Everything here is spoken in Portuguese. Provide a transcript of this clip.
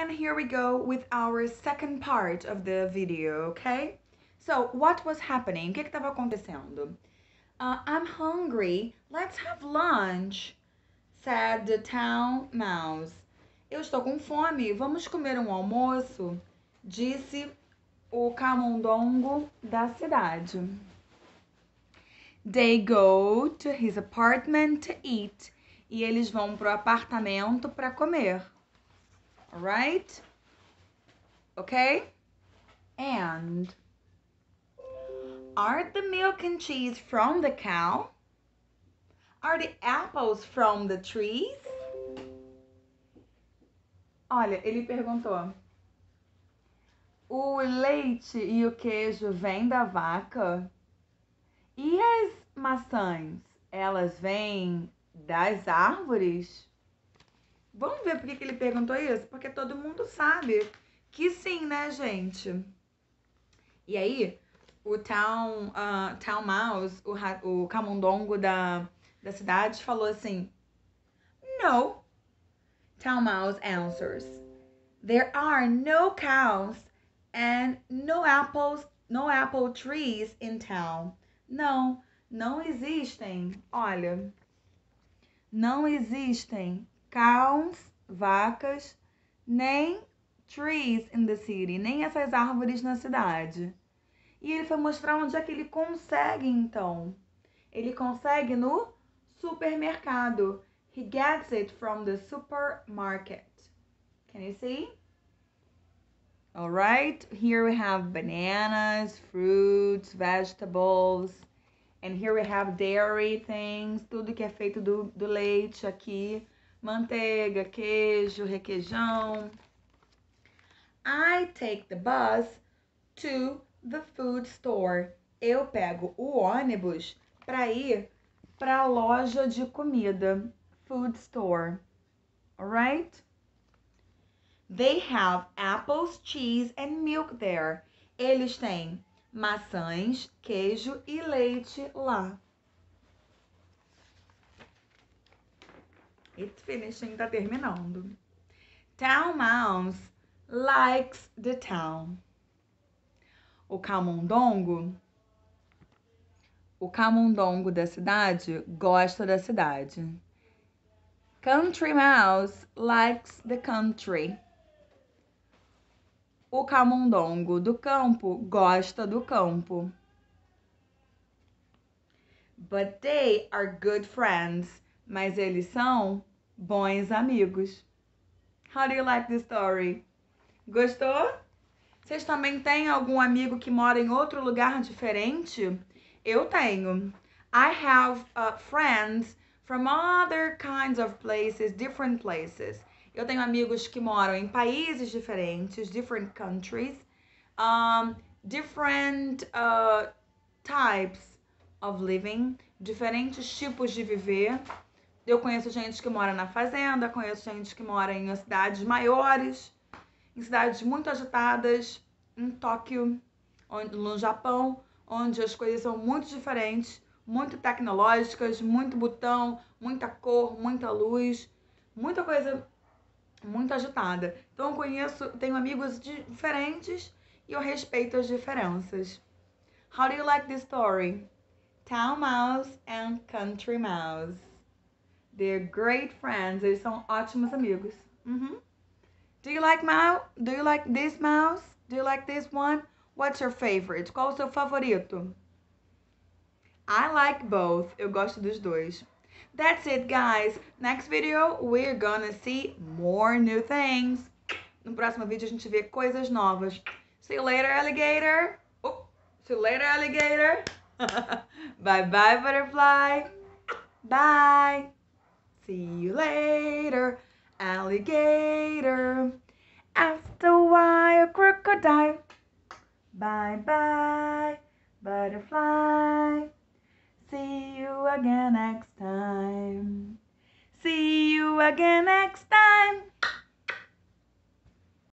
And here we go with our second part of the video, okay? So, what was happening? O que estava acontecendo? Uh, I'm hungry. Let's have lunch, said the town mouse. Eu estou com fome. Vamos comer um almoço, disse o camundongo da cidade. They go to his apartment to eat. E eles vão para o apartamento para comer right? Okay? And are the milk and cheese from the cow? Are the apples from the trees? Olha, ele perguntou: O leite e o queijo vêm da vaca? E as maçãs, elas vêm das árvores? Vamos ver por que, que ele perguntou isso? Porque todo mundo sabe que sim, né, gente? E aí, o Town, uh, ah, town Mouse, o, o camundongo da, da cidade, falou assim: No. Town Mouse answers: There are no cows and no apples, no apple trees in town. Não, não existem. Olha, não existem cows, vacas, nem trees in the city, nem essas árvores na cidade. E ele foi mostrar onde é que ele consegue então. Ele consegue no supermercado. He gets it from the supermarket. Can you see? All right, here we have bananas, fruits, vegetables. And here we have dairy things, tudo que é feito do, do leite aqui manteiga, queijo, requeijão. I take the bus to the food store. Eu pego o ônibus para ir para a loja de comida, food store. Alright? They have apples, cheese and milk there. Eles têm maçãs, queijo e leite lá. It's finishing, tá terminando. Town Mouse likes the town. O camundongo o camundongo da cidade gosta da cidade. Country mouse likes the country. O camundongo do campo gosta do campo. But they are good friends. Mas eles são bons amigos. How do you like this story? Gostou? Vocês também têm algum amigo que mora em outro lugar diferente? Eu tenho. I have uh, friends from other kinds of places, different places. Eu tenho amigos que moram em países diferentes, different countries, um, different uh, types of living, diferentes tipos de viver. Eu conheço gente que mora na fazenda, conheço gente que mora em cidades maiores, em cidades muito agitadas, em Tóquio, onde, no Japão, onde as coisas são muito diferentes, muito tecnológicas, muito botão, muita cor, muita luz, muita coisa muito agitada. Então eu conheço, tenho amigos diferentes e eu respeito as diferenças. How do you like this story? Town mouse and country mouse. They're great friends. Eles são ótimos amigos. Uhum. Do you like mouse? Do you like this mouse? Do you like this one? What's your favorite? Qual o seu favorito? I like both. Eu gosto dos dois. That's it, guys. Next video, we're gonna see more new things. No próximo vídeo, a gente vê coisas novas. See you later, alligator. Oh, see you later, alligator. bye bye, butterfly. Bye. See you later, alligator. After a while, crocodile. Bye bye, butterfly. See you again next time. See you again next time.